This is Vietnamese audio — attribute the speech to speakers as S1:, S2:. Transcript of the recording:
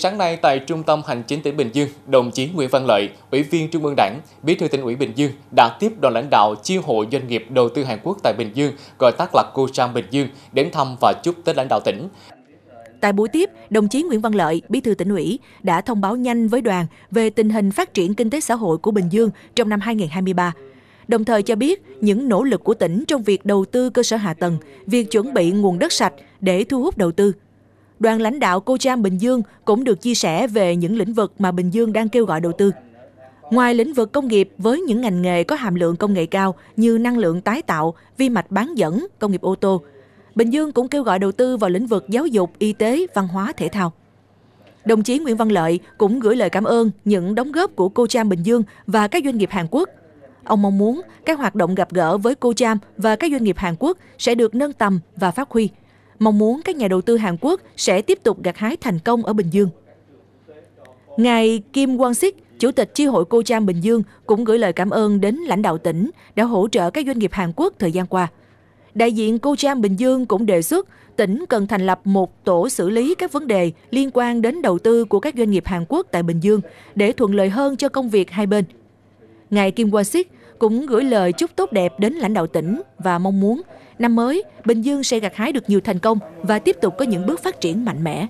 S1: Sáng nay tại Trung tâm Hành chính tỉnh Bình Dương, đồng chí Nguyễn Văn Lợi, Ủy viên Trung ương Đảng, Bí thư tỉnh ủy Bình Dương đã tiếp đoàn lãnh đạo chi hội doanh nghiệp đầu tư Hàn Quốc tại Bình Dương, gọi tắt là Cocham Bình Dương, đến thăm và chúc Tết lãnh đạo tỉnh.
S2: Tại buổi tiếp, đồng chí Nguyễn Văn Lợi, Bí thư tỉnh ủy, đã thông báo nhanh với đoàn về tình hình phát triển kinh tế xã hội của Bình Dương trong năm 2023 đồng thời cho biết những nỗ lực của tỉnh trong việc đầu tư cơ sở hạ tầng, việc chuẩn bị nguồn đất sạch để thu hút đầu tư, đoàn lãnh đạo cô cham Bình Dương cũng được chia sẻ về những lĩnh vực mà Bình Dương đang kêu gọi đầu tư. Ngoài lĩnh vực công nghiệp với những ngành nghề có hàm lượng công nghệ cao như năng lượng tái tạo, vi mạch bán dẫn, công nghiệp ô tô, Bình Dương cũng kêu gọi đầu tư vào lĩnh vực giáo dục, y tế, văn hóa, thể thao. Đồng chí Nguyễn Văn Lợi cũng gửi lời cảm ơn những đóng góp của cô Cham Bình Dương và các doanh nghiệp Hàn Quốc. Ông mong muốn các hoạt động gặp gỡ với cô Cham và các doanh nghiệp Hàn Quốc sẽ được nâng tầm và phát huy – mong muốn các nhà đầu tư Hàn Quốc sẽ tiếp tục gặt hái thành công ở Bình Dương. Ngài Kim Quang Sik, Chủ tịch Chi hội Cô Trang Bình Dương cũng gửi lời cảm ơn đến lãnh đạo tỉnh đã hỗ trợ các doanh nghiệp Hàn Quốc thời gian qua. Đại diện Cô Trang Bình Dương cũng đề xuất tỉnh cần thành lập một tổ xử lý các vấn đề liên quan đến đầu tư của các doanh nghiệp Hàn Quốc tại Bình Dương để thuận lợi hơn cho công việc hai bên. Ngài Kim Quang Sik cũng gửi lời chúc tốt đẹp đến lãnh đạo tỉnh và mong muốn năm mới Bình Dương sẽ gặt hái được nhiều thành công và tiếp tục có những bước phát triển mạnh mẽ.